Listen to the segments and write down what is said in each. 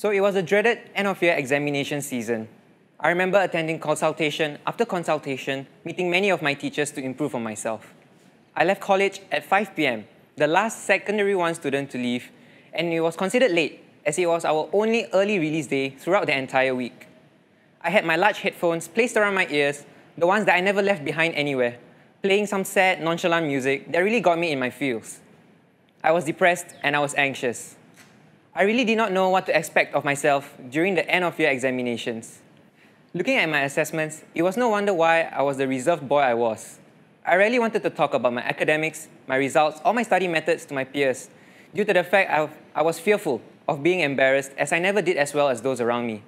So it was a dreaded end of year examination season. I remember attending consultation after consultation, meeting many of my teachers to improve on myself. I left college at 5 pm, the last secondary one student to leave, and it was considered late as it was our only early release day throughout the entire week. I had my large headphones placed around my ears, the ones that I never left behind anywhere, playing some sad, nonchalant music that really got me in my feels. I was depressed and I was anxious. I really did not know what to expect of myself during the end of year examinations. Looking at my assessments, it was no wonder why I was the reserved boy I was. I rarely wanted to talk about my academics, my results, or my study methods to my peers, due to the fact I, I was fearful of being embarrassed as I never did as well as those around me.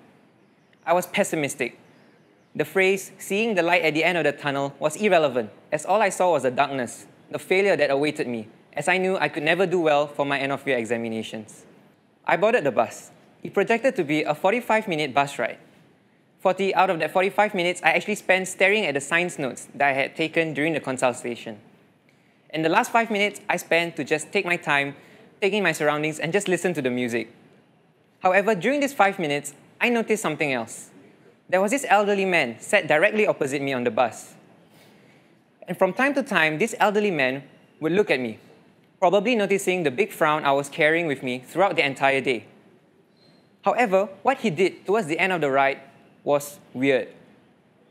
I was pessimistic. The phrase, seeing the light at the end of the tunnel, was irrelevant, as all I saw was the darkness, the failure that awaited me, as I knew I could never do well for my end of year examinations. I boarded the bus. It projected to be a 45-minute bus ride. 40 out of that 45 minutes, I actually spent staring at the science notes that I had taken during the consultation. In the last five minutes, I spent to just take my time, taking my surroundings, and just listen to the music. However, during these five minutes, I noticed something else. There was this elderly man sat directly opposite me on the bus. And from time to time, this elderly man would look at me probably noticing the big frown I was carrying with me throughout the entire day. However, what he did towards the end of the ride was weird.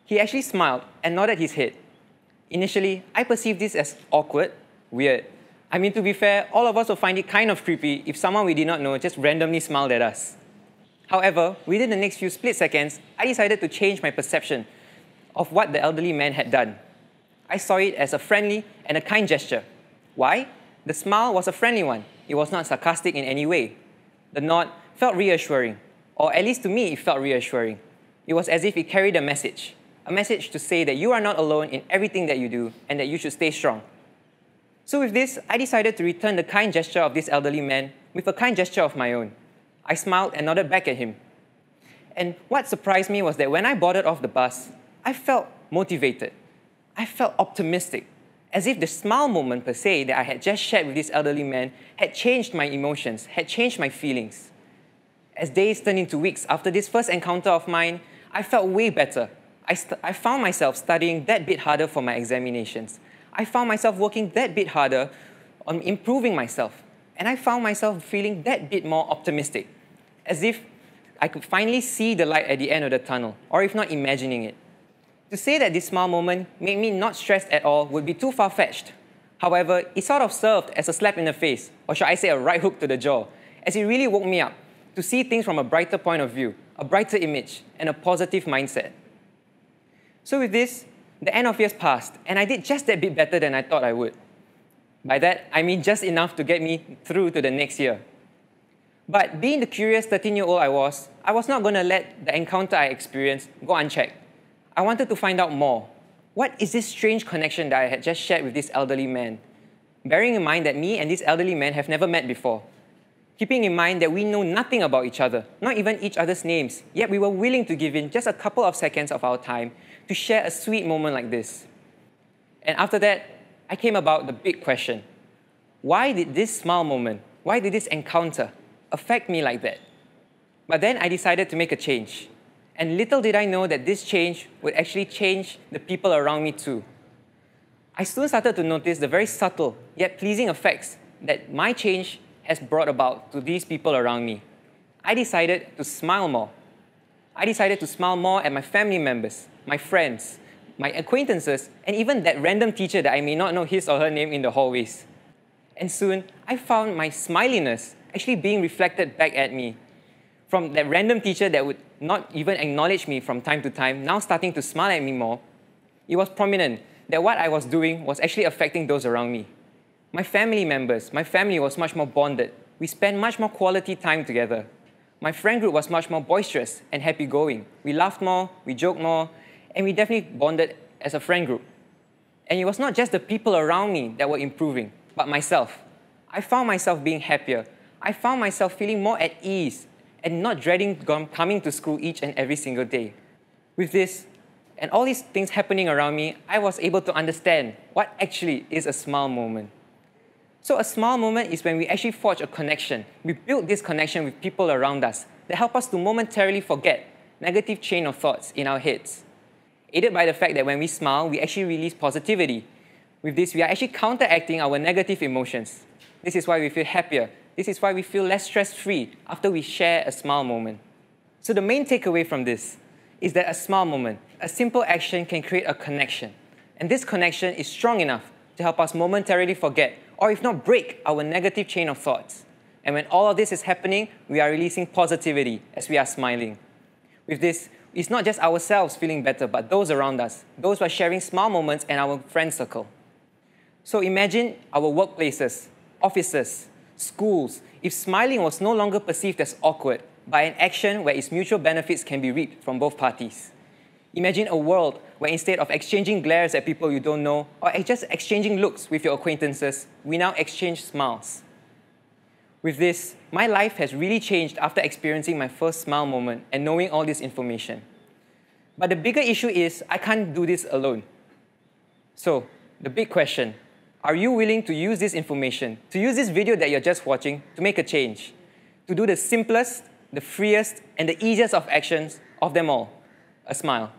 He actually smiled and nodded his head. Initially, I perceived this as awkward, weird. I mean, to be fair, all of us would find it kind of creepy if someone we did not know just randomly smiled at us. However, within the next few split seconds, I decided to change my perception of what the elderly man had done. I saw it as a friendly and a kind gesture. Why? The smile was a friendly one. It was not sarcastic in any way. The nod felt reassuring, or at least to me, it felt reassuring. It was as if it carried a message a message to say that you are not alone in everything that you do and that you should stay strong. So, with this, I decided to return the kind gesture of this elderly man with a kind gesture of my own. I smiled and nodded back at him. And what surprised me was that when I boarded off the bus, I felt motivated. I felt optimistic as if the small moment per se that I had just shared with this elderly man had changed my emotions, had changed my feelings. As days turned into weeks after this first encounter of mine, I felt way better. I, I found myself studying that bit harder for my examinations. I found myself working that bit harder on improving myself. And I found myself feeling that bit more optimistic, as if I could finally see the light at the end of the tunnel, or if not imagining it. To say that this small moment made me not stressed at all would be too far-fetched. However, it sort of served as a slap in the face, or should I say a right hook to the jaw, as it really woke me up to see things from a brighter point of view, a brighter image, and a positive mindset. So with this, the end of years passed, and I did just that bit better than I thought I would. By that, I mean just enough to get me through to the next year. But being the curious 13-year-old I was, I was not going to let the encounter I experienced go unchecked. I wanted to find out more. What is this strange connection that I had just shared with this elderly man? Bearing in mind that me and this elderly man have never met before. Keeping in mind that we know nothing about each other, not even each other's names, yet we were willing to give in just a couple of seconds of our time to share a sweet moment like this. And after that, I came about the big question why did this small moment, why did this encounter affect me like that? But then I decided to make a change. And little did I know that this change would actually change the people around me too. I soon started to notice the very subtle yet pleasing effects that my change has brought about to these people around me. I decided to smile more. I decided to smile more at my family members, my friends, my acquaintances, and even that random teacher that I may not know his or her name in the hallways. And soon, I found my smiliness actually being reflected back at me from that random teacher that would not even acknowledge me from time to time, now starting to smile at me more, it was prominent that what I was doing was actually affecting those around me. My family members, my family was much more bonded. We spent much more quality time together. My friend group was much more boisterous and happy going. We laughed more, we joked more, and we definitely bonded as a friend group. And it was not just the people around me that were improving, but myself. I found myself being happier. I found myself feeling more at ease and not dreading coming to school each and every single day. With this, and all these things happening around me, I was able to understand what actually is a small moment. So a small moment is when we actually forge a connection. We build this connection with people around us that help us to momentarily forget negative chain of thoughts in our heads. Aided by the fact that when we smile, we actually release positivity. With this, we are actually counteracting our negative emotions. This is why we feel happier, this is why we feel less stress-free after we share a smile moment. So the main takeaway from this is that a smile moment, a simple action can create a connection. And this connection is strong enough to help us momentarily forget, or if not break, our negative chain of thoughts. And when all of this is happening, we are releasing positivity as we are smiling. With this, it's not just ourselves feeling better, but those around us, those who are sharing small moments and our friend circle. So imagine our workplaces, offices, schools, if smiling was no longer perceived as awkward by an action where its mutual benefits can be reaped from both parties. Imagine a world where instead of exchanging glares at people you don't know or just exchanging looks with your acquaintances, we now exchange smiles. With this, my life has really changed after experiencing my first smile moment and knowing all this information. But the bigger issue is I can't do this alone. So, the big question are you willing to use this information, to use this video that you're just watching, to make a change? To do the simplest, the freest, and the easiest of actions of them all, a smile.